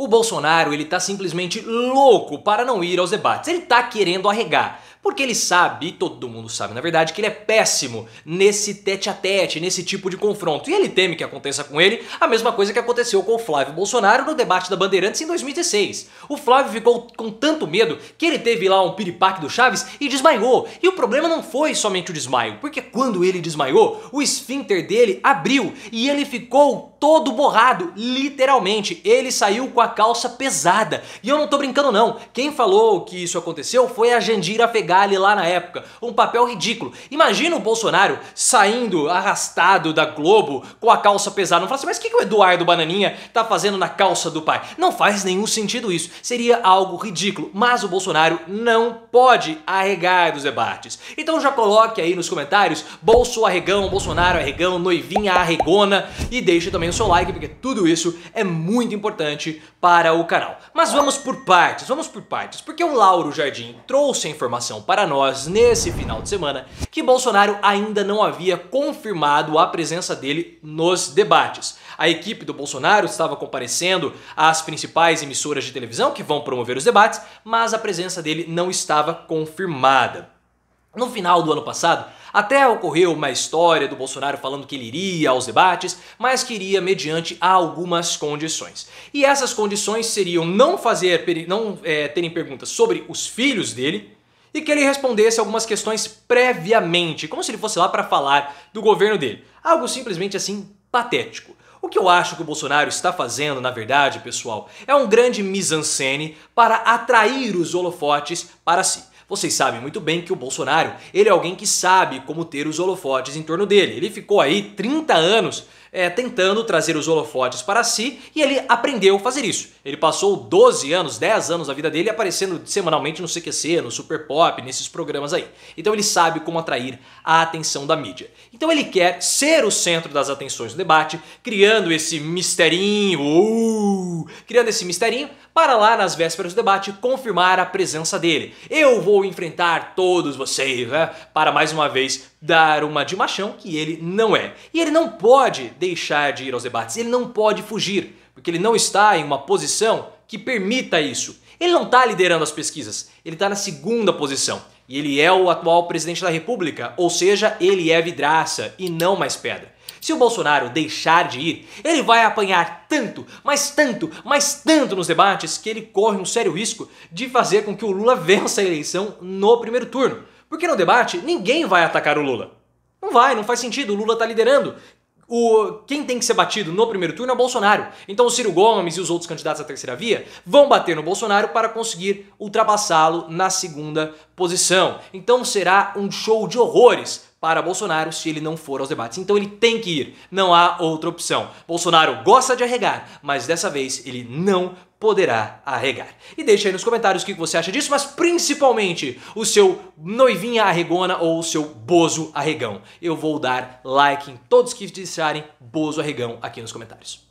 O Bolsonaro, ele tá simplesmente louco para não ir aos debates. Ele tá querendo arregar. Porque ele sabe, e todo mundo sabe na verdade, que ele é péssimo nesse tete a tete, nesse tipo de confronto. E ele teme que aconteça com ele a mesma coisa que aconteceu com o Flávio Bolsonaro no debate da Bandeirantes em 2016. O Flávio ficou com tanto medo que ele teve lá um piripaque do Chaves e desmaiou. E o problema não foi somente o desmaio, porque quando ele desmaiou, o esfíncter dele abriu e ele ficou todo borrado, literalmente. Ele saiu com a calça pesada. E eu não tô brincando não. Quem falou que isso aconteceu foi a Jandira Fegal Megali lá na época. Um papel ridículo. Imagina o Bolsonaro saindo arrastado da Globo com a calça pesada. Não fala assim, mas o que, que o Eduardo Bananinha tá fazendo na calça do pai? Não faz nenhum sentido isso. Seria algo ridículo. Mas o Bolsonaro não pode arregar dos debates. Então já coloque aí nos comentários Bolso arregão, Bolsonaro arregão, noivinha arregona e deixe também o seu like porque tudo isso é muito importante para o canal. Mas vamos por partes, vamos por partes, porque o Lauro Jardim trouxe a informação informação para nós nesse final de semana que Bolsonaro ainda não havia confirmado a presença dele nos debates. A equipe do Bolsonaro estava comparecendo às principais emissoras de televisão que vão promover os debates, mas a presença dele não estava confirmada. No final do ano passado, até ocorreu uma história do Bolsonaro falando que ele iria aos debates, mas que iria mediante algumas condições. E essas condições seriam não fazer, não é, terem perguntas sobre os filhos dele, e que ele respondesse algumas questões previamente, como se ele fosse lá para falar do governo dele. Algo simplesmente assim patético. O que eu acho que o Bolsonaro está fazendo, na verdade, pessoal, é um grande mise-en-scène para atrair os holofotes para si. Vocês sabem muito bem que o Bolsonaro, ele é alguém que sabe como ter os holofotes em torno dele. Ele ficou aí 30 anos é, tentando trazer os holofotes para si e ele aprendeu a fazer isso. Ele passou 12 anos, 10 anos da vida dele aparecendo semanalmente no CQC, no Super Pop, nesses programas aí. Então ele sabe como atrair a atenção da mídia. Então ele quer ser o centro das atenções do debate, criando esse misterinho, uh, criando esse misterinho para lá nas vésperas do debate confirmar a presença dele. Eu vou enfrentar todos vocês, né? Para mais uma vez dar uma de machão que ele não é. E ele não pode deixar de ir aos debates, ele não pode fugir, porque ele não está em uma posição que permita isso. Ele não está liderando as pesquisas, ele está na segunda posição. E ele é o atual presidente da república, ou seja, ele é vidraça e não mais pedra. Se o Bolsonaro deixar de ir, ele vai apanhar tanto, mas tanto, mas tanto nos debates que ele corre um sério risco de fazer com que o Lula vença a eleição no primeiro turno. Porque no debate ninguém vai atacar o Lula. Não vai, não faz sentido, o Lula está liderando. O, quem tem que ser batido no primeiro turno é o Bolsonaro. Então o Ciro Gomes e os outros candidatos à terceira via vão bater no Bolsonaro para conseguir ultrapassá-lo na segunda posição. Então será um show de horrores para Bolsonaro se ele não for aos debates. Então ele tem que ir, não há outra opção. Bolsonaro gosta de arregar, mas dessa vez ele não poderá arregar. E deixa aí nos comentários o que você acha disso, mas principalmente o seu noivinha arregona ou o seu bozo arregão. Eu vou dar like em todos que disserem bozo arregão aqui nos comentários.